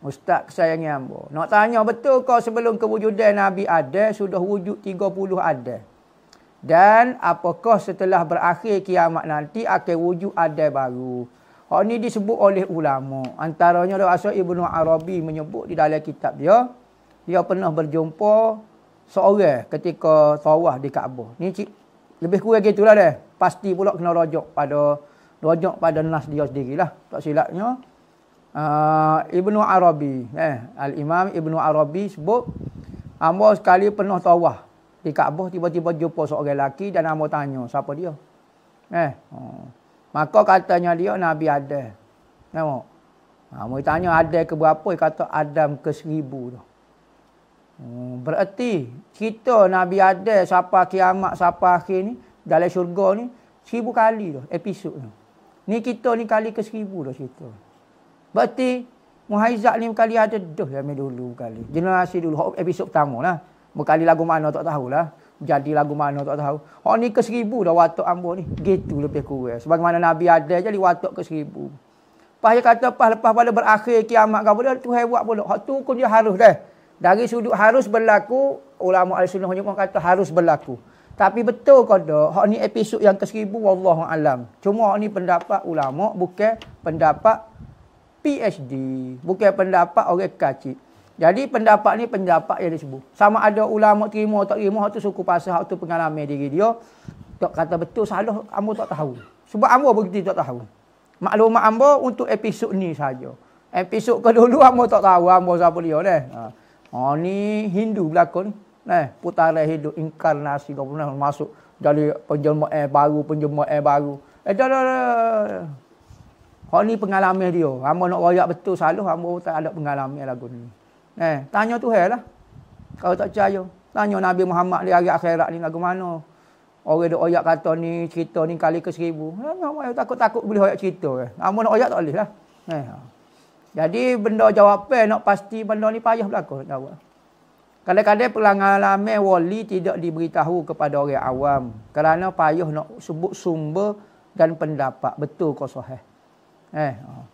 Ustaz kesayangi hamba. Nak tanya betul kau sebelum kewujudan Nabi ada sudah wujud 30 ada Dan apakah setelah berakhir kiamat nanti akan wujud ada baru? Hak ni disebut oleh ulama. Antaranya Rasul Ibnu Arabi menyebut di dalam kitab dia, dia pernah berjumpa seorang ketika tawaf di Kaabah. Ni cik, lebih kurang gitulah dia. Pasti pula kena rojok pada rojok pada nas dia sendirilah. Tak silapnya uh, Ibnu Arabi eh al-Imam Ibnu Arabi sebut hamba sekali pernah tawaf di Kaabah tiba-tiba jumpa seorang lelaki dan hamba tanya siapa dia eh uh, maka katanya dia Nabi Adam nampak ah, hamba tanya Adam ke berapa dia kata Adam ke 1000 tu Hmm, bererti kita Nabi ada siapa kiamat siapa akhir ni dalam syurga ni seribu kali dah episod ni. Ni kita ni kali ke seribu dah cerita. Berarti Muhaizat ni berkali ada Duh yang dulu berkali Generasi dulu Episod pertama lah Berkali lagu mana tak tahulah Jadi lagu mana tak tahu oh ni ke seribu dah watak ambo ni Gitu lebih kurang Sebagaimana Nabi ada jadi watak ke seribu Pas dia kata pas lepas pada berakhir kiamat kau boleh Tuhan buat pula Hak tu kun dia harus dah Dari sudut harus berlaku Ulama Al-Sunnah Hujung kata harus berlaku tapi betul kau dah, hak ni episod yang ke seribu, alam Cuma hak ni pendapat ulama, bukan pendapat PhD. Bukan pendapat orang kacik. Jadi pendapat ni pendapat yang disebut. Sama ada ulama terima atau tak terima, hak tu suku pasal, hak tu pengalaman diri dia. Tak kata betul salah, ambo tak tahu. Sebab ambo begitu tak tahu. Maklumat ambo untuk episod ni saja. Episod ke dulu ambo tak tahu ambo siapa dia ni. Ha. Oh, ni Hindu berlakon. Nah, putaran hidup inkarnasi kau pernah masuk dari penjelma air eh, baru, penjelma air eh, baru. Eh, dah, dah. Hak ni pengalaman dia. Hamba nak royak betul salah, hamba tak ada pengalaman lagu ni. Eh, tanya tu Tuhan lah. Kalau tak percaya. Tanya Nabi Muhammad di hari akhirat ni lagu mana. Orang dia royak kata ni, cerita ni kali ke seribu. Eh, takut-takut boleh royak cerita. Eh. nak royak tak boleh lah. Eh. Ha. Jadi benda jawapan nak pasti benda ni payah berlaku. jawab. Kadang-kadang pelanggalan wali tidak diberitahu kepada orang awam. Kerana payah nak sebut sumber dan pendapat. Betul kau sahih. 哎，哦。